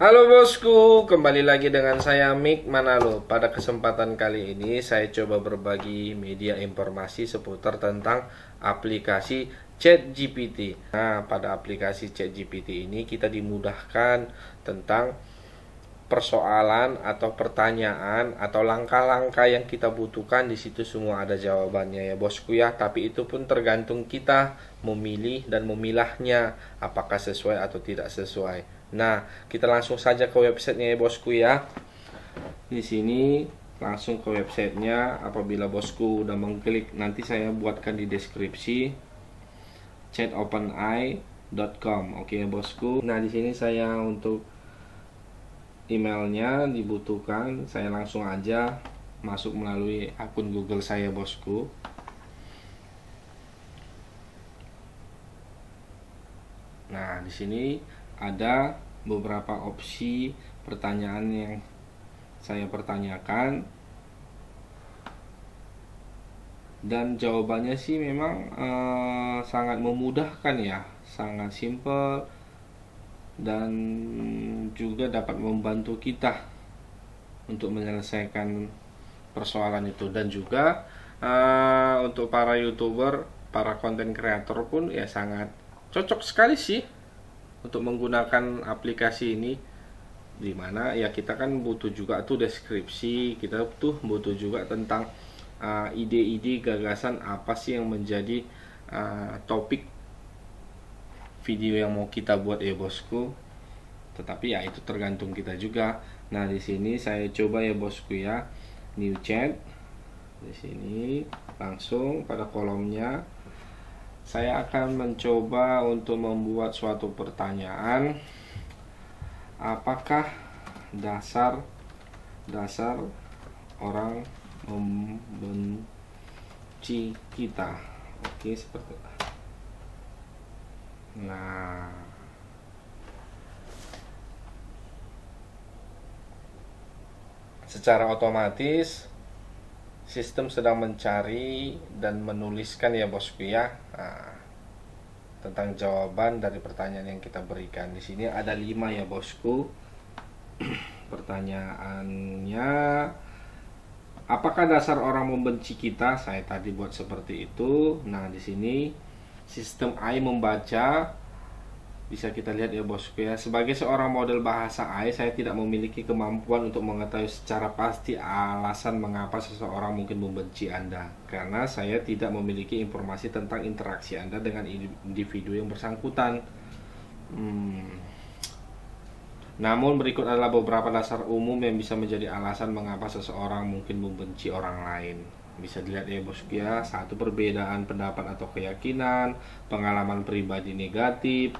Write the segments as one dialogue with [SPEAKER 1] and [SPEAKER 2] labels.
[SPEAKER 1] Halo bosku, kembali lagi dengan saya Mik Manalo. Pada kesempatan kali ini saya coba berbagi media informasi seputar tentang aplikasi ChatGPT. Nah, pada aplikasi ChatGPT ini kita dimudahkan tentang persoalan atau pertanyaan atau langkah-langkah yang kita butuhkan di situ semua ada jawabannya ya bosku ya tapi itu pun tergantung kita memilih dan memilahnya apakah sesuai atau tidak sesuai Nah, kita langsung saja ke websitenya ya bosku ya. Di sini langsung ke websitenya apabila bosku udah mengklik nanti saya buatkan di deskripsi chatopeneye.com oke ya bosku nah di sini saya untuk emailnya dibutuhkan saya langsung aja masuk melalui akun Google saya bosku nah di sini ada beberapa opsi pertanyaan yang saya pertanyakan dan jawabannya sih memang eh, sangat memudahkan ya sangat simple dan juga dapat membantu kita untuk menyelesaikan persoalan itu dan juga uh, untuk para youtuber para konten kreator pun ya sangat cocok sekali sih untuk menggunakan aplikasi ini dimana ya kita kan butuh juga tuh deskripsi kita tuh butuh juga tentang ah, ide-ide gagasan apa sih yang menjadi uh, topik video yang mau kita buat ya bosku tetapi ya itu tergantung kita juga nah di sini saya coba ya bosku ya new chat di sini langsung pada kolomnya saya akan mencoba untuk membuat suatu pertanyaan apakah dasar dasar orang membenci kita oke seperti nah secara otomatis sistem sedang mencari dan menuliskan ya bosku ya nah, tentang jawaban dari pertanyaan yang kita berikan di sini ada lima ya bosku pertanyaannya apakah dasar orang membenci kita saya tadi buat seperti itu nah di sini sistem AI membaca bisa kita lihat ya bosku ya sebagai seorang model bahasa AI saya tidak memiliki kemampuan untuk mengetahui secara pasti alasan mengapa seseorang mungkin membenci Anda karena saya tidak memiliki informasi tentang interaksi Anda dengan individu yang bersangkutan hmm. namun berikut adalah beberapa dasar umum yang bisa menjadi alasan mengapa seseorang mungkin membenci orang lain bisa dilihat ya bosku ya satu perbedaan pendapat atau keyakinan pengalaman pribadi negatif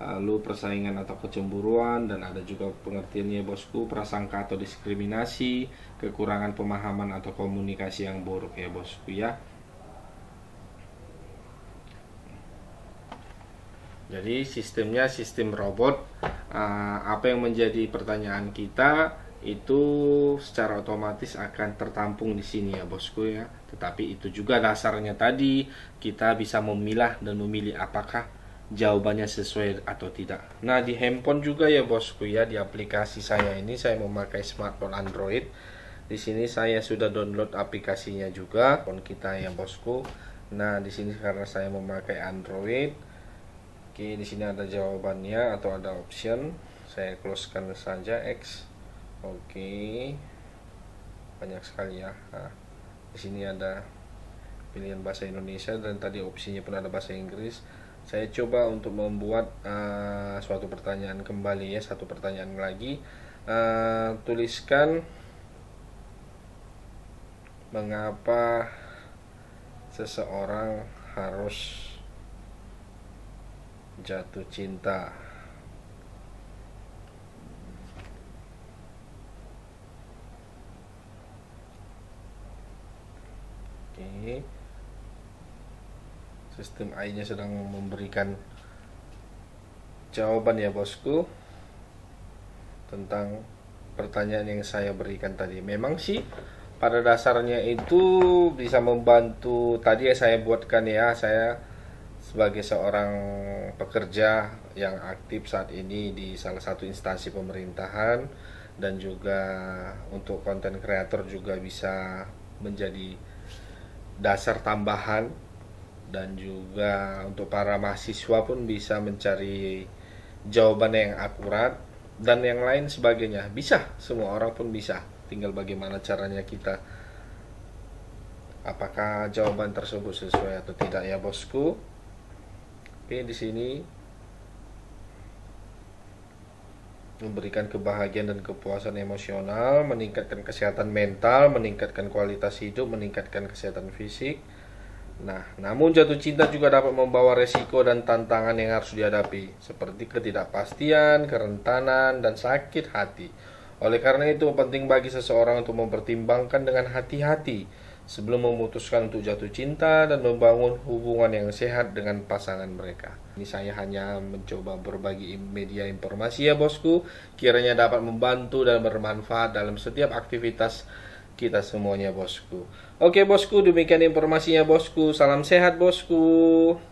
[SPEAKER 1] lalu eh, persaingan atau kecemburuan dan ada juga pengertiannya bosku prasangka atau diskriminasi kekurangan pemahaman atau komunikasi yang buruk ya bosku ya jadi sistemnya sistem robot eh, apa yang menjadi pertanyaan kita itu secara otomatis akan tertampung di sini ya bosku ya tetapi itu juga dasarnya tadi kita bisa memilah dan memilih apakah jawabannya sesuai atau tidak. Nah, di handphone juga ya bosku ya, di aplikasi saya ini saya memakai smartphone Android. Di sini saya sudah download aplikasinya juga, phone kita ya bosku. Nah, di sini karena saya memakai Android. Oke, di sini ada jawabannya atau ada option. Saya closekan saja X. Oke. Banyak sekali ya. Nah, di sini ada pilihan bahasa Indonesia dan tadi opsinya pun ada bahasa Inggris saya coba untuk membuat uh, suatu pertanyaan kembali ya satu pertanyaan lagi uh, tuliskan mengapa seseorang harus jatuh cinta sistem AI-nya sedang memberikan jawaban ya bosku tentang pertanyaan yang saya berikan tadi. Memang sih pada dasarnya itu bisa membantu tadi ya saya buatkan ya saya sebagai seorang pekerja yang aktif saat ini di salah satu instansi pemerintahan dan juga untuk konten kreator juga bisa menjadi dasar tambahan dan juga untuk para mahasiswa pun bisa mencari jawaban yang akurat dan yang lain sebagainya bisa semua orang pun bisa tinggal bagaimana caranya kita apakah jawaban tersebut sesuai atau tidak ya bosku oke di sini memberikan kebahagiaan dan kepuasan emosional, meningkatkan kesehatan mental, meningkatkan kualitas hidup, meningkatkan kesehatan fisik, Nah, namun jatuh cinta juga dapat membawa resiko dan tantangan yang harus dihadapi, seperti ketidakpastian, kerentanan, dan sakit hati. Oleh karena itu, penting bagi seseorang untuk mempertimbangkan dengan hati-hati sebelum memutuskan untuk jatuh cinta dan membangun hubungan yang sehat dengan pasangan mereka. Ini saya hanya mencoba berbagi media informasi ya bosku, kiranya dapat membantu dan bermanfaat dalam setiap aktivitas kita semuanya bosku. Oke bosku, demikian informasinya bosku. Salam sehat bosku.